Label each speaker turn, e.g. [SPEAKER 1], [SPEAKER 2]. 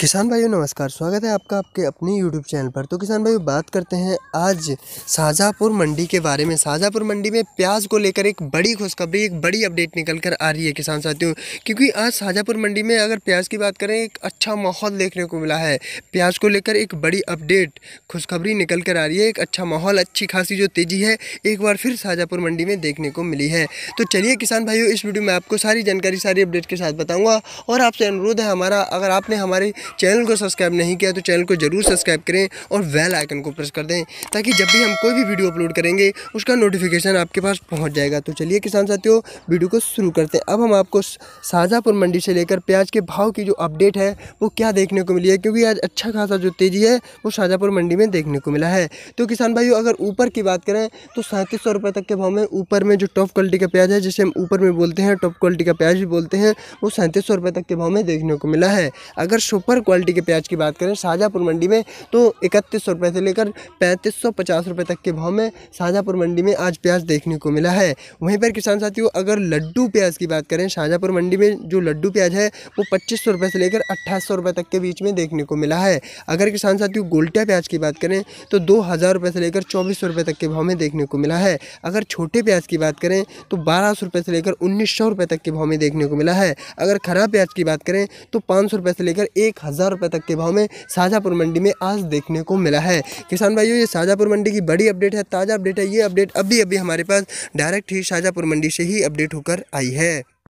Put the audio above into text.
[SPEAKER 1] किसान भाइयों नमस्कार स्वागत है आपका आपके अपने YouTube चैनल पर तो किसान भाइयों बात करते हैं आज शाहजहाँपुर मंडी के बारे में शाहजहाँपुर मंडी में प्याज को लेकर एक बड़ी खुशखबरी एक बड़ी अपडेट निकल कर आ रही है किसान साथियों क्योंकि आज शाहजहाँपुर मंडी में अगर प्याज की बात करें एक अच्छा माहौल देखने को मिला है प्याज को लेकर एक बड़ी अपडेट खुशखबरी निकल कर आ रही है एक अच्छा माहौल अच्छी खासी जो तेज़ी है एक बार फिर शाहजहाँपुर मंडी में देखने को मिली है तो चलिए किसान भाइयों इस वीडियो में आपको सारी जानकारी सारी अपडेट के साथ बताऊँगा और आपसे अनुरोध है हमारा अगर आपने हमारे चैनल को सब्सक्राइब नहीं किया तो चैनल को ज़रूर सब्सक्राइब करें और वेल आइकन को प्रेस कर दें ताकि जब भी हम कोई भी वीडियो अपलोड करेंगे उसका नोटिफिकेशन आपके पास पहुँच जाएगा तो चलिए किसान साथियों वीडियो को शुरू करते हैं अब हम आपको शाहजहाँपुर मंडी से लेकर प्याज के भाव की जो अपडेट है वो क्या देखने को मिली है क्योंकि आज अच्छा खासा जो तेज़ी है वो शाहजहाँपुर मंडी में देखने को मिला है तो किसान भाइयों अगर ऊपर की बात करें तो सैंतीस सौ रुपये तक के भाव में ऊपर में जो टॉप क्वालिटी का प्याज है जिसे हम ऊपर में बोलते हैं टॉप क्वालिटी का प्याज भी बोलते हैं वो सैंतीस सौ रुपये तक के भाव में देखने को मिला है अगर सुपर अपर क्वालिटी के प्याज की बात करें शाहजहाँपुर मंडी में तो इकतीस सौ से लेकर पैंतीस सौ पचास रुपये तक के भाव में शाहजहाँपुर मंडी में आज प्याज देखने को मिला है वहीं पर किसान साथियों अगर लड्डू प्याज की बात करें शाहजहाँपुर मंडी में जो लड्डू प्याज है वो पच्चीस सौ से लेकर अट्ठाईस सौ तक के बीच में देखने को मिला है अगर किसान साथियों गोल्टा प्याज की बात करें तो दो हज़ार से लेकर चौबीस सौ तक के भाव में देखने को मिला है अगर छोटे प्याज की बात करें तो बारह सौ से लेकर उन्नीस सौ तक के भाव में देखने को मिला है अगर खराब प्याज की बात करें तो पाँच सौ से लेकर एक हज़ार रुपये तक के भाव में शाहजहाँपुर मंडी में आज देखने को मिला है किसान भाइयों ये शाहजहाँपुर मंडी की बड़ी अपडेट है ताज़ा अपडेट है ये अपडेट अभी अभी हमारे पास डायरेक्ट ही शाहजहाँपुर मंडी से ही अपडेट होकर आई है